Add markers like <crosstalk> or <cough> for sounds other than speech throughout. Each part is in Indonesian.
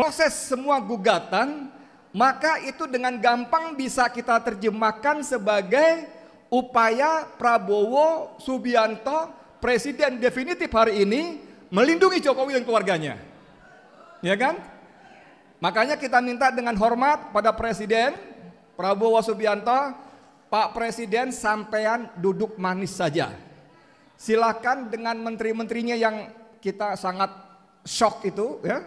proses semua gugatan, maka itu dengan gampang bisa kita terjemahkan sebagai upaya Prabowo Subianto presiden definitif hari ini melindungi Jokowi dan keluarganya. Ya kan? Makanya kita minta dengan hormat pada presiden Prabowo Subianto, Pak Presiden sampean duduk manis saja. Silakan dengan menteri-menterinya yang kita sangat shock itu ya,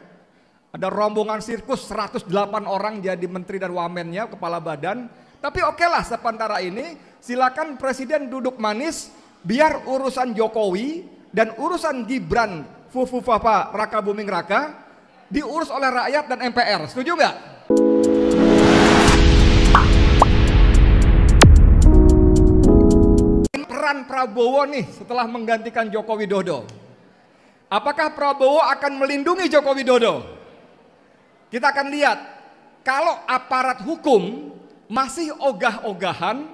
ada rombongan sirkus 108 orang jadi menteri dan wamennya, kepala badan. Tapi oke okay lah sepantara ini, silakan presiden duduk manis, biar urusan Jokowi dan urusan Gibran Fufu Fafa Raka Buming Raka diurus oleh rakyat dan MPR. Setuju nggak? Peran Prabowo nih setelah menggantikan Joko Widodo. Apakah Prabowo akan melindungi Joko Widodo? Kita akan lihat kalau aparat hukum masih ogah-ogahan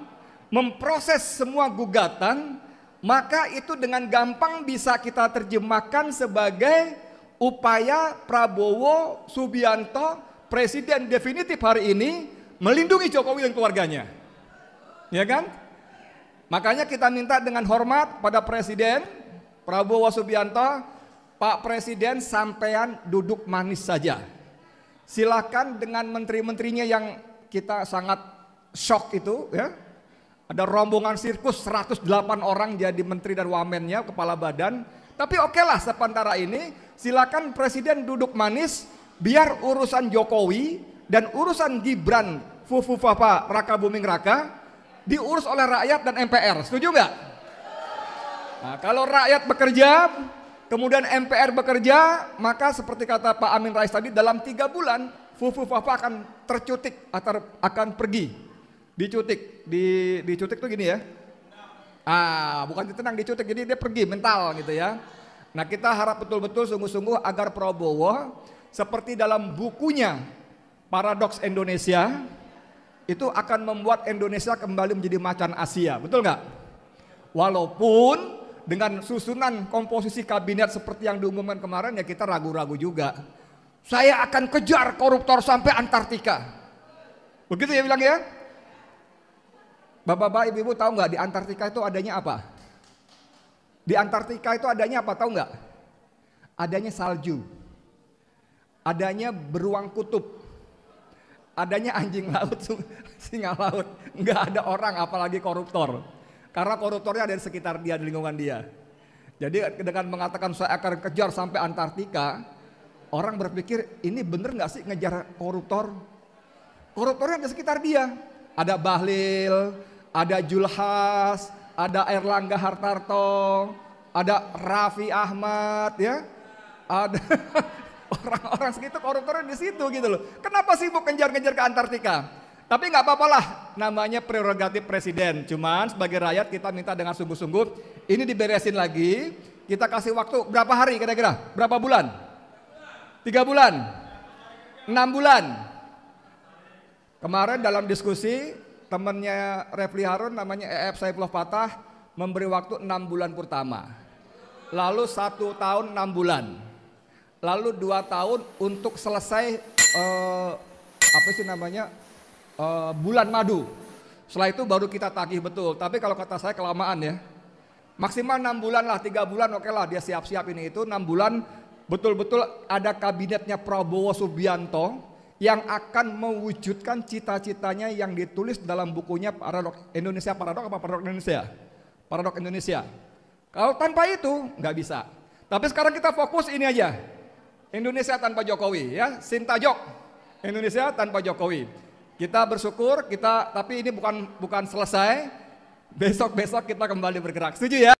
memproses semua gugatan, maka itu dengan gampang bisa kita terjemahkan sebagai upaya Prabowo Subianto presiden definitif hari ini melindungi Jokowi dan keluarganya. Ya kan? Makanya kita minta dengan hormat pada presiden Prabowo Subianto, Pak Presiden sampean duduk manis saja. Silahkan dengan menteri-menterinya yang kita sangat shock itu ya. Ada rombongan sirkus 108 orang jadi menteri dan wamennya, kepala badan. Tapi oke lah sepantara ini silakan presiden duduk manis biar urusan Jokowi dan urusan Gibran Fufu Fafa Raka Buming Raka diurus oleh rakyat dan MPR. Setuju nggak? Nah, kalau rakyat bekerja, kemudian MPR bekerja, maka seperti kata Pak Amin Rais tadi, dalam tiga bulan Fufu Fafa akan tercutik atau akan pergi. Dicutik, di, dicutik tuh gini ya. Ah, bukan ditenang, dicutik, jadi dia pergi mental gitu ya. Nah kita harap betul-betul sungguh-sungguh agar Prabowo seperti dalam bukunya Paradox Indonesia itu akan membuat Indonesia kembali menjadi macan Asia, betul nggak? Walaupun dengan susunan komposisi kabinet seperti yang diumumkan kemarin ya kita ragu-ragu juga. Saya akan kejar koruptor sampai Antartika. Begitu ya bilang ya? Bapak-bapak, ibu-ibu tahu nggak di Antartika itu adanya apa? Di Antartika itu adanya apa tahu nggak? Adanya salju, adanya beruang kutub, adanya anjing laut, <laughs> singa laut. Nggak ada orang apalagi koruptor. Karena koruptornya ada di sekitar dia, di lingkungan dia. Jadi dengan mengatakan saya akan kejar sampai Antartika, orang berpikir ini bener nggak sih ngejar koruptor? Koruptornya di sekitar dia. Ada Bahlil, ada Julhas, ada Erlangga Hartarto, ada Raffi Ahmad, ya, ada <laughs> orang-orang segitu koruptornya di situ gitu loh. Kenapa sibuk kejar-kejar ke Antartika? Tapi nggak apa-apalah, namanya prerogatif presiden. Cuman sebagai rakyat kita minta dengan sungguh-sungguh, ini diberesin lagi, kita kasih waktu berapa hari kira-kira? Berapa bulan? Tiga bulan? Enam bulan? Kemarin dalam diskusi, temannya Refli Harun namanya EF Saifullah Patah memberi waktu enam bulan pertama. Lalu satu tahun enam bulan. Lalu dua tahun untuk selesai uh, apa sih namanya uh, bulan madu. Setelah itu baru kita tagih betul. Tapi kalau kata saya kelamaan ya. Maksimal 6 bulan lah, 3 bulan oke okay lah dia siap-siap ini itu 6 bulan betul-betul ada kabinetnya Prabowo Subianto yang akan mewujudkan cita-citanya yang ditulis dalam bukunya Paradok Indonesia Paradok apa Paradok Indonesia? Paradok Indonesia. Kalau tanpa itu nggak bisa. Tapi sekarang kita fokus ini aja. Indonesia tanpa Jokowi ya, Sintajok. Indonesia tanpa Jokowi. Kita bersyukur, kita tapi ini bukan bukan selesai. Besok-besok kita kembali bergerak. Setuju ya?